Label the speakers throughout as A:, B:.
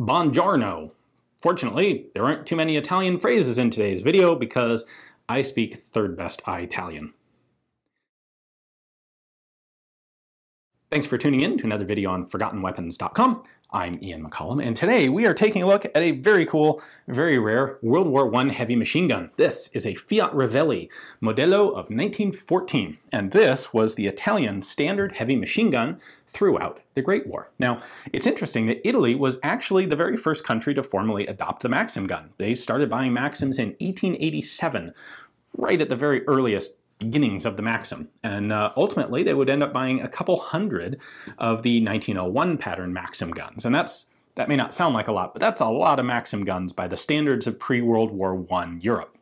A: Bongiorno. Fortunately, there aren't too many Italian phrases in today's video because I speak third best Italian. Thanks for tuning in to another video on ForgottenWeapons.com. I'm Ian McCollum, and today we are taking a look at a very cool, very rare World War I heavy machine gun. This is a Fiat Ravelli Modello of 1914, and this was the Italian standard heavy machine gun throughout the Great War. Now, it's interesting that Italy was actually the very first country to formally adopt the Maxim gun. They started buying Maxims in 1887, right at the very earliest beginnings of the Maxim. And uh, ultimately, they would end up buying a couple hundred of the 1901 pattern Maxim guns. And that's that may not sound like a lot, but that's a lot of Maxim guns by the standards of pre-World War I Europe.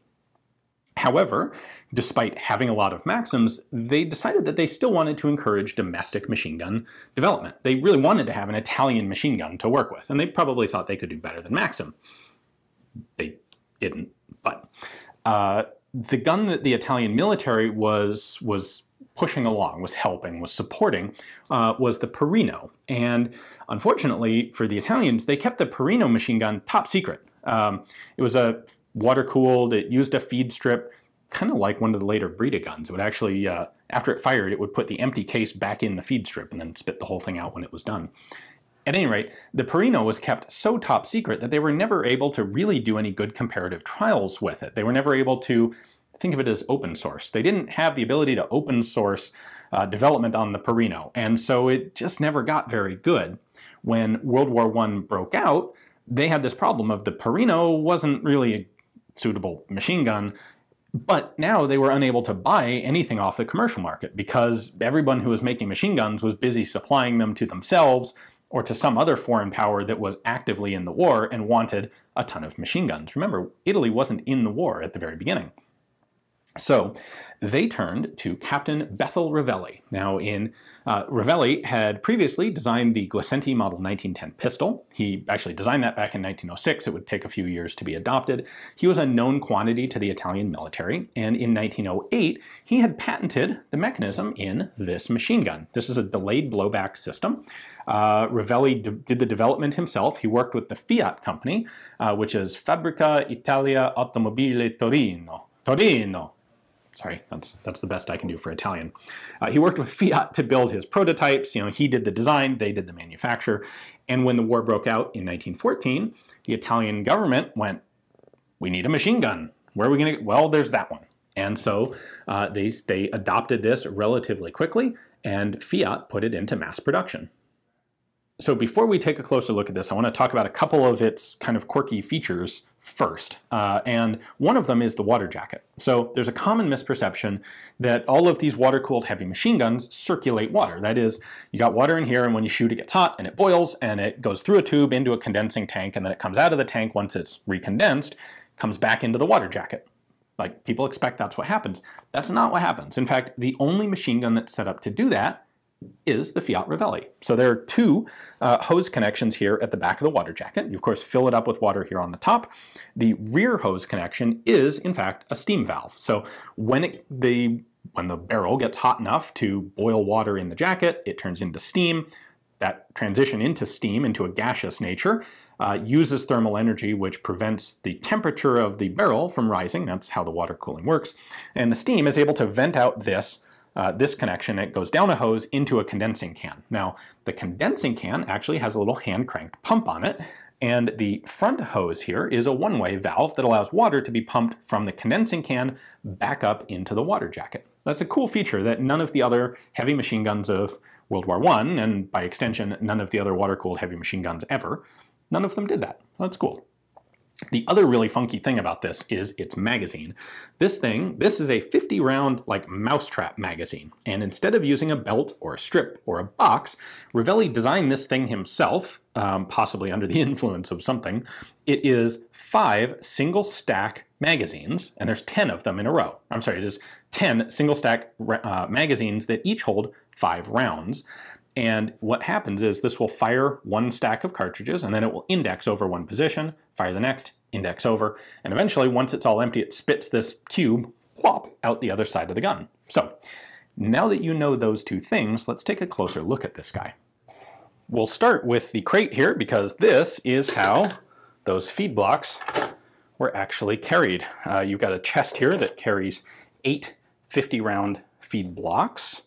A: However, despite having a lot of Maxims, they decided that they still wanted to encourage domestic machine gun development. They really wanted to have an Italian machine gun to work with, and they probably thought they could do better than Maxim. They didn't, but uh, the gun that the Italian military was was pushing along, was helping, was supporting, uh, was the Perino. And unfortunately for the Italians, they kept the Perino machine gun top secret. Um, it was a water cooled. It used a feed strip, kind of like one of the later Brita guns. It would actually, uh, after it fired, it would put the empty case back in the feed strip and then spit the whole thing out when it was done. At any rate, the Perino was kept so top secret that they were never able to really do any good comparative trials with it. They were never able to think of it as open source. They didn't have the ability to open source uh, development on the Perino, and so it just never got very good. When World War I broke out, they had this problem of the Perino wasn't really suitable machine gun. But now they were unable to buy anything off the commercial market because everyone who was making machine guns was busy supplying them to themselves or to some other foreign power that was actively in the war and wanted a ton of machine guns. Remember, Italy wasn't in the war at the very beginning. So they turned to Captain Bethel Ravelli. Now, in uh, Ravelli had previously designed the Glissenti Model 1910 pistol. He actually designed that back in 1906. It would take a few years to be adopted. He was a known quantity to the Italian military, and in 1908, he had patented the mechanism in this machine gun. This is a delayed blowback system. Uh, Ravelli did the development himself. He worked with the Fiat company, uh, which is Fabbrica Italia Automobile Torino. Torino, Sorry, that's, that's the best I can do for Italian. Uh, he worked with Fiat to build his prototypes. You know, he did the design, they did the manufacture. And when the war broke out in 1914, the Italian government went, we need a machine gun. Where are we going to, well, there's that one. And so uh, they, they adopted this relatively quickly and Fiat put it into mass production. So before we take a closer look at this, I want to talk about a couple of its kind of quirky features first. Uh, and one of them is the water jacket. So there's a common misperception that all of these water-cooled heavy machine guns circulate water. That is, you got water in here and when you shoot it gets hot and it boils and it goes through a tube into a condensing tank and then it comes out of the tank once it's recondensed, comes back into the water jacket. Like people expect that's what happens. That's not what happens. In fact, the only machine gun that's set up to do that is the Fiat Ravelli. So there are two uh, hose connections here at the back of the water jacket. You of course fill it up with water here on the top. The rear hose connection is in fact a steam valve. So when it, the when the barrel gets hot enough to boil water in the jacket, it turns into steam. That transition into steam, into a gaseous nature, uh, uses thermal energy which prevents the temperature of the barrel from rising. That's how the water cooling works. And the steam is able to vent out this uh, this connection, it goes down a hose into a condensing can. Now, the condensing can actually has a little hand-cranked pump on it, and the front hose here is a one-way valve that allows water to be pumped from the condensing can back up into the water jacket. That's a cool feature that none of the other heavy machine guns of World War I, and by extension, none of the other water-cooled heavy machine guns ever, none of them did that. That's cool. The other really funky thing about this is its magazine. This thing, this is a 50 round like mousetrap magazine. And instead of using a belt or a strip or a box, Ravelli designed this thing himself, um, possibly under the influence of something. It is five single stack magazines, and there's 10 of them in a row. I'm sorry, it is 10 single stack uh, magazines that each hold five rounds. And what happens is this will fire one stack of cartridges and then it will index over one position, fire the next, index over, and eventually once it's all empty it spits this cube whop, out the other side of the gun. So now that you know those two things, let's take a closer look at this guy. We'll start with the crate here because this is how those feed blocks were actually carried. Uh, you've got a chest here that carries eight 50 round feed blocks.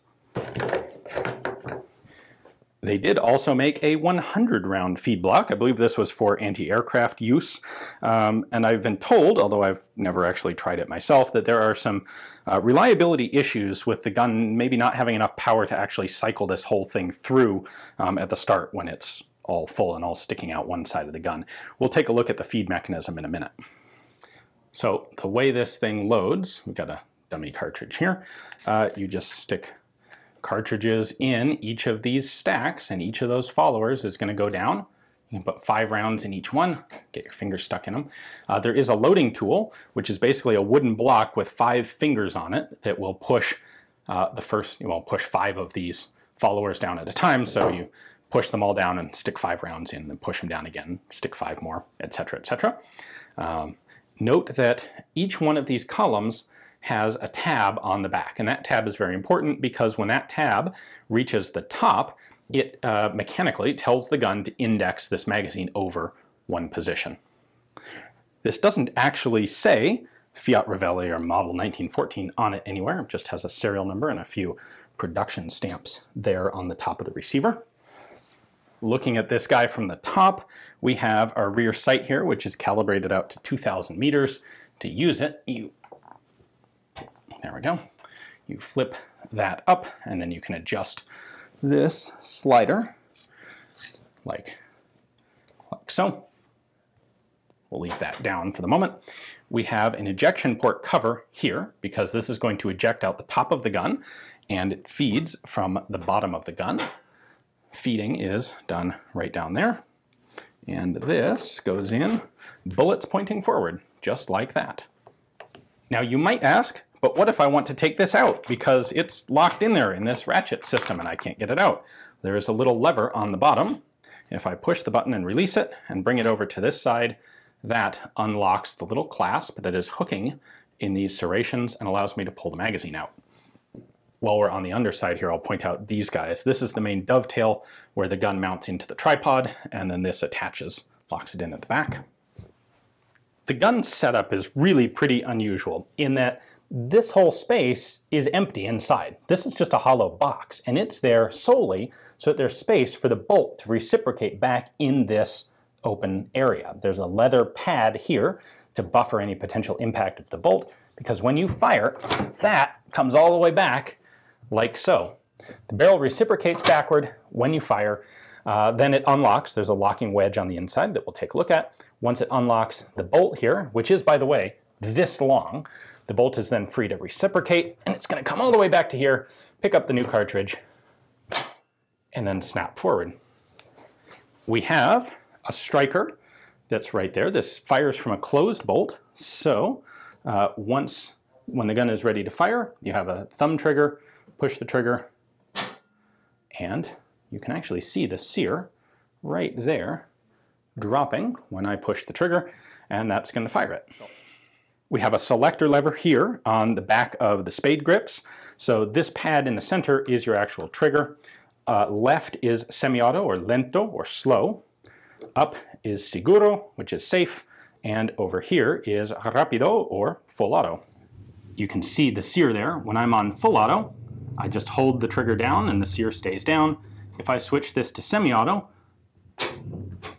A: They did also make a 100 round feed block. I believe this was for anti-aircraft use. Um, and I've been told, although I've never actually tried it myself, that there are some uh, reliability issues with the gun maybe not having enough power to actually cycle this whole thing through um, at the start when it's all full and all sticking out one side of the gun. We'll take a look at the feed mechanism in a minute. So the way this thing loads, we've got a dummy cartridge here, uh, you just stick cartridges in each of these stacks and each of those followers is gonna go down. You can put five rounds in each one, get your fingers stuck in them. Uh, there is a loading tool, which is basically a wooden block with five fingers on it that will push uh, the first, well, push five of these followers down at a time. So you push them all down and stick five rounds in, and push them down again, stick five more, etc., etc. Um, note that each one of these columns has a tab on the back. And that tab is very important because when that tab reaches the top, it uh, mechanically tells the gun to index this magazine over one position. This doesn't actually say Fiat Ravelli or model 1914 on it anywhere. It just has a serial number and a few production stamps there on the top of the receiver. Looking at this guy from the top, we have our rear sight here, which is calibrated out to 2,000 meters. To use it, you there we go. You flip that up and then you can adjust this slider like, like so. We'll leave that down for the moment. We have an ejection port cover here because this is going to eject out the top of the gun and it feeds from the bottom of the gun. Feeding is done right down there. And this goes in, bullets pointing forward, just like that. Now you might ask, but what if I want to take this out because it's locked in there in this ratchet system and I can't get it out? There is a little lever on the bottom. If I push the button and release it and bring it over to this side, that unlocks the little clasp that is hooking in these serrations and allows me to pull the magazine out. While we're on the underside here, I'll point out these guys. This is the main dovetail where the gun mounts into the tripod, and then this attaches, locks it in at the back. The gun setup is really pretty unusual in that this whole space is empty inside. This is just a hollow box, and it's there solely so that there's space for the bolt to reciprocate back in this open area. There's a leather pad here to buffer any potential impact of the bolt, because when you fire, that comes all the way back like so. The barrel reciprocates backward when you fire, uh, then it unlocks. There's a locking wedge on the inside that we'll take a look at. Once it unlocks the bolt here, which is, by the way, this long, the bolt is then free to reciprocate and it's gonna come all the way back to here, pick up the new cartridge, and then snap forward. We have a striker that's right there. This fires from a closed bolt. So uh, once, when the gun is ready to fire, you have a thumb trigger, push the trigger, and you can actually see the sear right there dropping when I push the trigger, and that's gonna fire it. We have a selector lever here on the back of the spade grips. So this pad in the center is your actual trigger. Uh, left is semi-auto or lento or slow. Up is seguro, which is safe. And over here is rapido or full auto. You can see the sear there. When I'm on full auto, I just hold the trigger down and the sear stays down. If I switch this to semi-auto,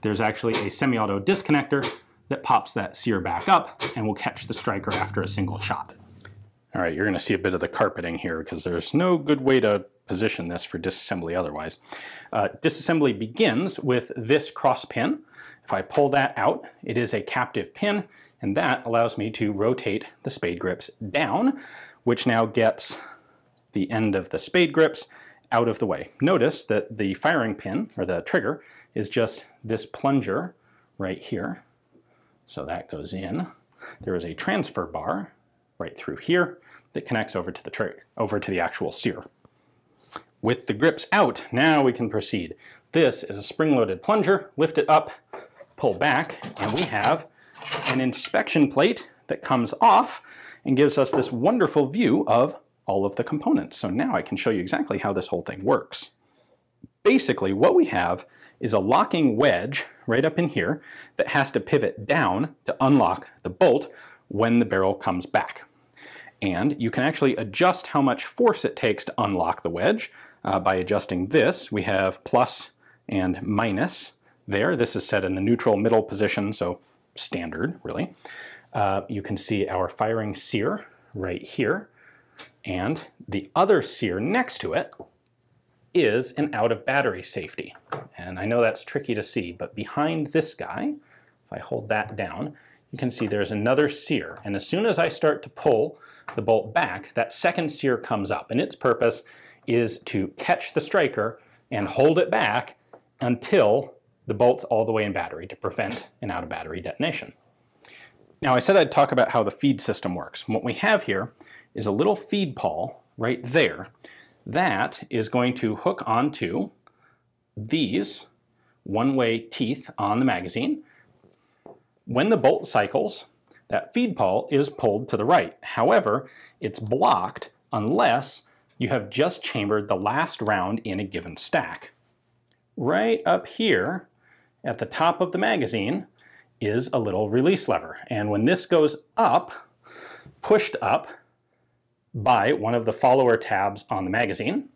A: there's actually a semi-auto disconnector that pops that sear back up and will catch the striker after a single shot. All right, you're going to see a bit of the carpeting here because there's no good way to position this for disassembly otherwise. Uh, disassembly begins with this cross pin. If I pull that out, it is a captive pin, and that allows me to rotate the spade grips down, which now gets the end of the spade grips out of the way. Notice that the firing pin, or the trigger, is just this plunger right here. So that goes in. There is a transfer bar right through here that connects over to the tray, over to the actual sear. With the grips out, now we can proceed. This is a spring-loaded plunger. Lift it up, pull back, and we have an inspection plate that comes off and gives us this wonderful view of all of the components. So now I can show you exactly how this whole thing works. Basically, what we have is a locking wedge right up in here that has to pivot down to unlock the bolt when the barrel comes back. And you can actually adjust how much force it takes to unlock the wedge uh, by adjusting this. We have plus and minus there. This is set in the neutral middle position, so standard, really. Uh, you can see our firing sear right here, and the other sear next to it is an out of battery safety. And I know that's tricky to see, but behind this guy, if I hold that down, you can see there's another sear. And as soon as I start to pull the bolt back, that second sear comes up. And its purpose is to catch the striker and hold it back until the bolt's all the way in battery to prevent an out of battery detonation. Now I said I'd talk about how the feed system works. What we have here is a little feed pawl right there that is going to hook onto these one-way teeth on the magazine. When the bolt cycles, that feed pawl is pulled to the right. However, it's blocked unless you have just chambered the last round in a given stack. Right up here at the top of the magazine is a little release lever. And when this goes up, pushed up, by one of the follower tabs on the magazine.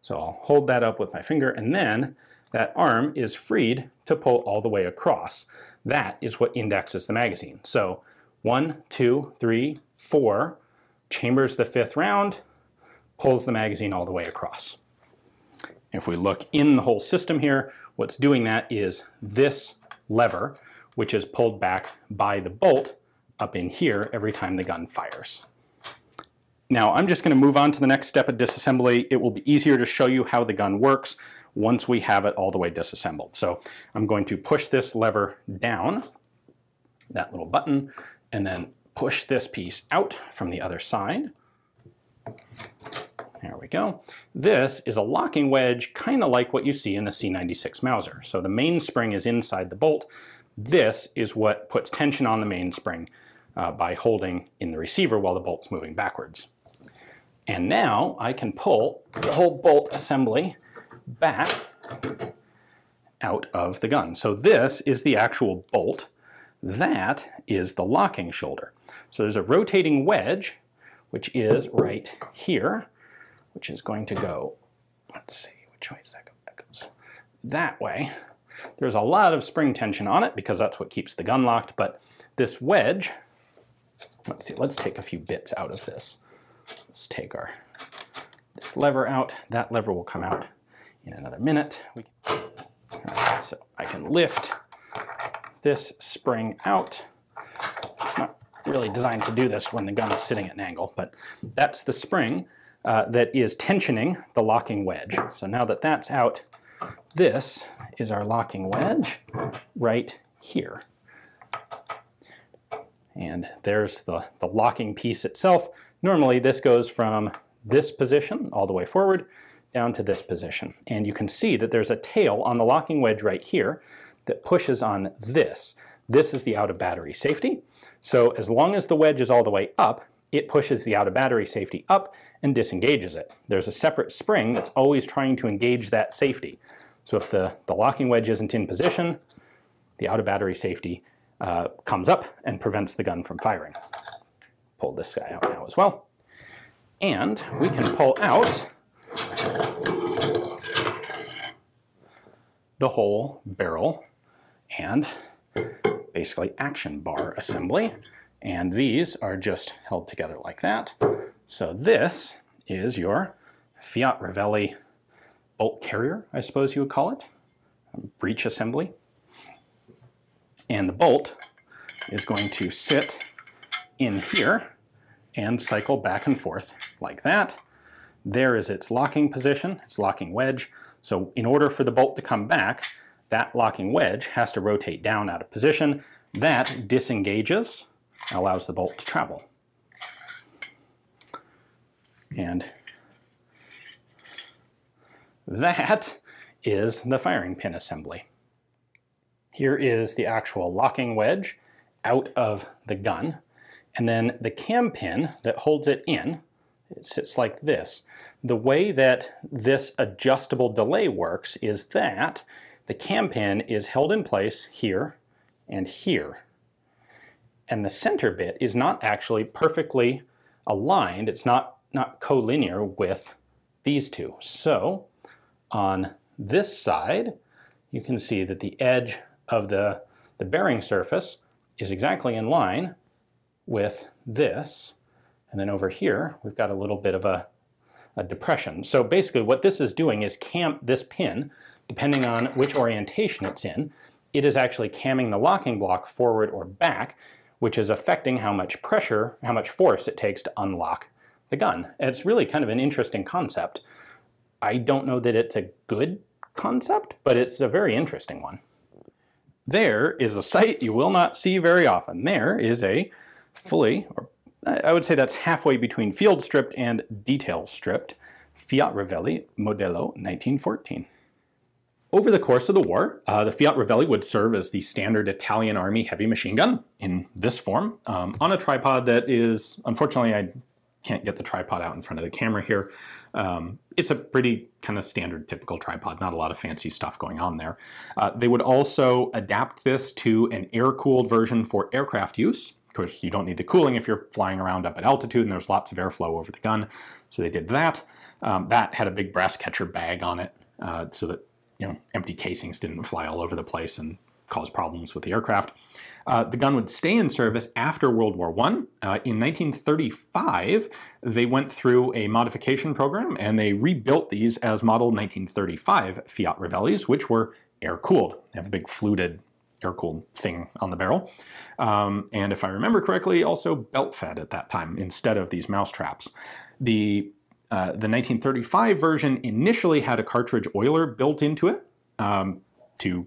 A: So I'll hold that up with my finger and then that arm is freed to pull all the way across. That is what indexes the magazine. So one, two, three, four, chambers the fifth round, pulls the magazine all the way across. If we look in the whole system here, what's doing that is this lever, which is pulled back by the bolt up in here every time the gun fires. Now I'm just going to move on to the next step of disassembly. It will be easier to show you how the gun works once we have it all the way disassembled. So I'm going to push this lever down, that little button, and then push this piece out from the other side. There we go. This is a locking wedge, kind of like what you see in a C96 Mauser. So the mainspring is inside the bolt. This is what puts tension on the mainspring uh, by holding in the receiver while the bolt's moving backwards. And now I can pull the whole bolt assembly back out of the gun. So this is the actual bolt. That is the locking shoulder. So there's a rotating wedge, which is right here, which is going to go, let's see, which way does that go? That goes that way. There's a lot of spring tension on it because that's what keeps the gun locked, but this wedge Let's see, let's take a few bits out of this. Let's take our this lever out. That lever will come out in another minute. Can, right, so I can lift this spring out. It's not really designed to do this when the gun is sitting at an angle, but that's the spring uh, that is tensioning the locking wedge. So now that that's out, this is our locking wedge right here. And there's the, the locking piece itself. Normally this goes from this position all the way forward down to this position. And you can see that there's a tail on the locking wedge right here that pushes on this. This is the out of battery safety. So as long as the wedge is all the way up, it pushes the out of battery safety up and disengages it. There's a separate spring that's always trying to engage that safety. So if the, the locking wedge isn't in position, the out of battery safety uh, comes up and prevents the gun from firing. Pull this guy out now as well. And we can pull out the whole barrel and basically action bar assembly. And these are just held together like that. So this is your Fiat Ravelli bolt carrier, I suppose you would call it, breech assembly. And the bolt is going to sit in here and cycle back and forth like that. There is its locking position, its locking wedge. So in order for the bolt to come back, that locking wedge has to rotate down out of position. That disengages, allows the bolt to travel. And that is the firing pin assembly. Here is the actual locking wedge out of the gun. And then the cam pin that holds it in, it sits like this. The way that this adjustable delay works is that the cam pin is held in place here and here. And the center bit is not actually perfectly aligned. It's not, not collinear with these two. So on this side, you can see that the edge of the, the bearing surface is exactly in line with this. And then over here, we've got a little bit of a, a depression. So basically what this is doing is cam this pin, depending on which orientation it's in, it is actually camming the locking block forward or back, which is affecting how much pressure, how much force it takes to unlock the gun. And it's really kind of an interesting concept. I don't know that it's a good concept, but it's a very interesting one. There is a sight you will not see very often. There is a fully, or I would say that's halfway between field stripped and detail stripped, Fiat Ravelli Modello 1914. Over the course of the war, uh, the Fiat Ravelli would serve as the standard Italian Army heavy machine gun in this form um, on a tripod that is, unfortunately, I can't get the tripod out in front of the camera here, um, it's a pretty kind of standard, typical tripod, not a lot of fancy stuff going on there. Uh, they would also adapt this to an air-cooled version for aircraft use. Of course, you don't need the cooling if you're flying around up at altitude and there's lots of airflow over the gun. So they did that. Um, that had a big brass catcher bag on it uh, so that you know empty casings didn't fly all over the place and cause problems with the aircraft. Uh, the gun would stay in service after World War I. Uh, in 1935, they went through a modification program and they rebuilt these as model 1935 Fiat Revellis, which were air-cooled. They have a big fluted air-cooled thing on the barrel. Um, and if I remember correctly, also belt-fed at that time instead of these mousetraps. The uh, the 1935 version initially had a cartridge oiler built into it um, to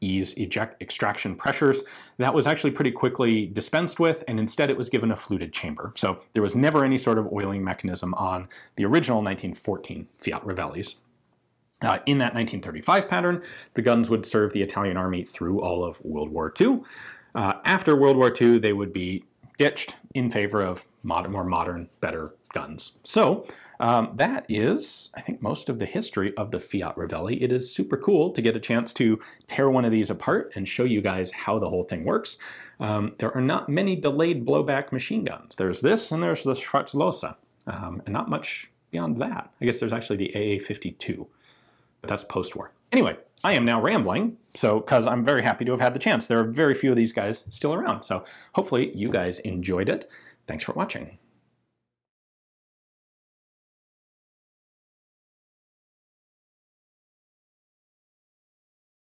A: ease eject extraction pressures. That was actually pretty quickly dispensed with, and instead it was given a fluted chamber. So there was never any sort of oiling mechanism on the original 1914 Fiat Ravellis. Uh, in that 1935 pattern, the guns would serve the Italian army through all of World War II. Uh, after World War II, they would be ditched in favor of more modern, better guns. So um, that is, I think, most of the history of the Fiat Ravelli. It is super cool to get a chance to tear one of these apart and show you guys how the whole thing works. Um, there are not many delayed blowback machine guns. There's this and there's the Schwarzlose, um, and not much beyond that. I guess there's actually the AA-52, but that's post-war. Anyway, I am now rambling, so because I'm very happy to have had the chance. There are very few of these guys still around, so hopefully you guys enjoyed it. Thanks for watching.